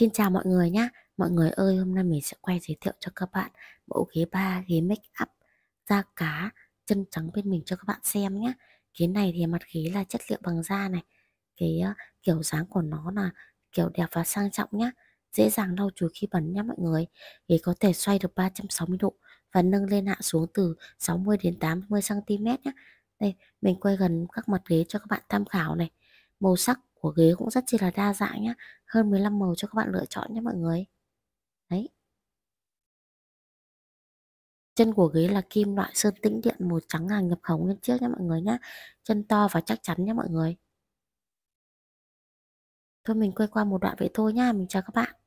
Xin chào mọi người nhé. Mọi người ơi, hôm nay mình sẽ quay giới thiệu cho các bạn mẫu ghế ba ghế make up da cá chân trắng bên mình cho các bạn xem nhé. Ghế này thì mặt ghế là chất liệu bằng da này. Cái uh, kiểu dáng của nó là kiểu đẹp và sang trọng nhé. Dễ dàng lau chùi khi bẩn nhé mọi người. Ghế có thể xoay được 360 độ và nâng lên hạ xuống từ 60 đến 80 cm nhé. Đây, mình quay gần các mặt ghế cho các bạn tham khảo này. Màu sắc của ghế cũng rất chi là đa dạng nhá hơn 15 màu cho các bạn lựa chọn nhé mọi người đấy chân của ghế là kim loại sơn tĩnh điện màu trắng hàng nhập khẩu nguyên chiếc nhé mọi người nhá chân to và chắc chắn nhé mọi người thôi mình quay qua một đoạn vậy thôi nhá mình chào các bạn